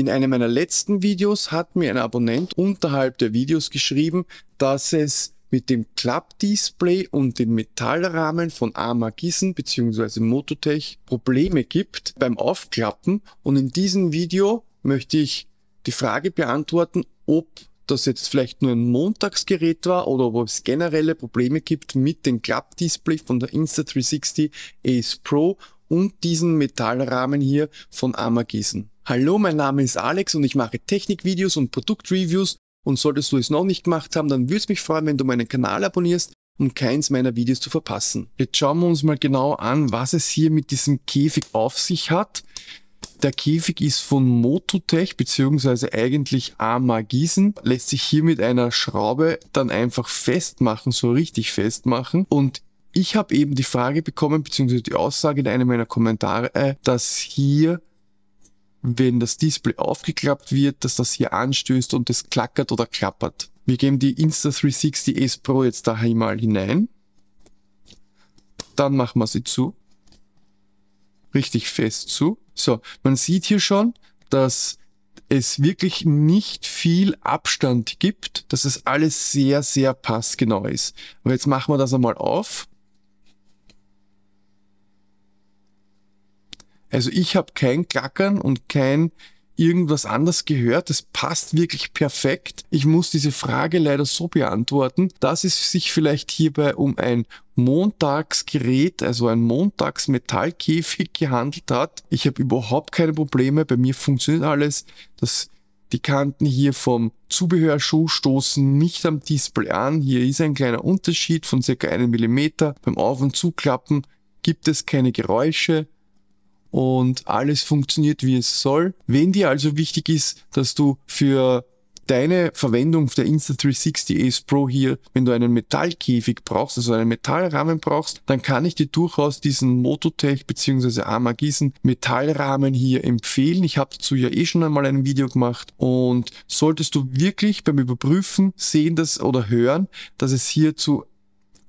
In einem meiner letzten Videos hat mir ein Abonnent unterhalb der Videos geschrieben, dass es mit dem Klappdisplay und den Metallrahmen von Arma Amagissen bzw. Mototech Probleme gibt beim Aufklappen und in diesem Video möchte ich die Frage beantworten, ob das jetzt vielleicht nur ein Montagsgerät war oder ob es generelle Probleme gibt mit dem Klappdisplay von der Insta360 Ace Pro und diesen Metallrahmen hier von Amagissen. Hallo, mein Name ist Alex und ich mache Technikvideos und Produktreviews und solltest du es noch nicht gemacht haben, dann würde es mich freuen, wenn du meinen Kanal abonnierst, um keins meiner Videos zu verpassen. Jetzt schauen wir uns mal genau an, was es hier mit diesem Käfig auf sich hat. Der Käfig ist von Mototech beziehungsweise eigentlich Arma Gießen, lässt sich hier mit einer Schraube dann einfach festmachen, so richtig festmachen und ich habe eben die Frage bekommen, beziehungsweise die Aussage in einem meiner Kommentare, dass hier wenn das Display aufgeklappt wird, dass das hier anstößt und es klackert oder klappert. Wir geben die Insta360 S Pro jetzt da einmal hinein. Dann machen wir sie zu. Richtig fest zu. So, man sieht hier schon, dass es wirklich nicht viel Abstand gibt, dass es alles sehr, sehr passgenau ist. Aber jetzt machen wir das einmal auf Also ich habe kein Klackern und kein irgendwas anders gehört. Das passt wirklich perfekt. Ich muss diese Frage leider so beantworten, dass es sich vielleicht hierbei um ein Montagsgerät, also ein Montagsmetallkäfig gehandelt hat. Ich habe überhaupt keine Probleme. Bei mir funktioniert alles. Das die Kanten hier vom Zubehörschuh stoßen nicht am Display an. Hier ist ein kleiner Unterschied von circa einem Millimeter. Beim Auf- und Zuklappen gibt es keine Geräusche und alles funktioniert, wie es soll. Wenn dir also wichtig ist, dass du für deine Verwendung der Insta360 Ace Pro hier, wenn du einen Metallkäfig brauchst, also einen Metallrahmen brauchst, dann kann ich dir durchaus diesen Mototech bzw. Amagissen Metallrahmen hier empfehlen. Ich habe dazu ja eh schon einmal ein Video gemacht und solltest du wirklich beim Überprüfen sehen das oder hören, dass es hier zu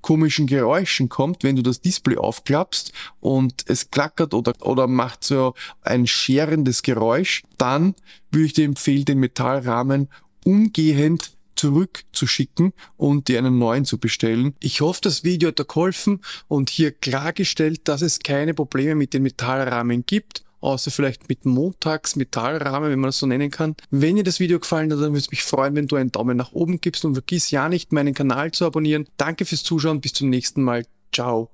komischen Geräuschen kommt, wenn du das Display aufklappst und es klackert oder, oder macht so ein scherendes Geräusch, dann würde ich dir empfehlen, den Metallrahmen umgehend zurückzuschicken und dir einen neuen zu bestellen. Ich hoffe, das Video hat dir geholfen und hier klargestellt, dass es keine Probleme mit den Metallrahmen gibt außer vielleicht mit montags Metallrahmen, wenn man das so nennen kann. Wenn dir das Video gefallen hat, dann würde es mich freuen, wenn du einen Daumen nach oben gibst und vergiss ja nicht, meinen Kanal zu abonnieren. Danke fürs Zuschauen, bis zum nächsten Mal. Ciao.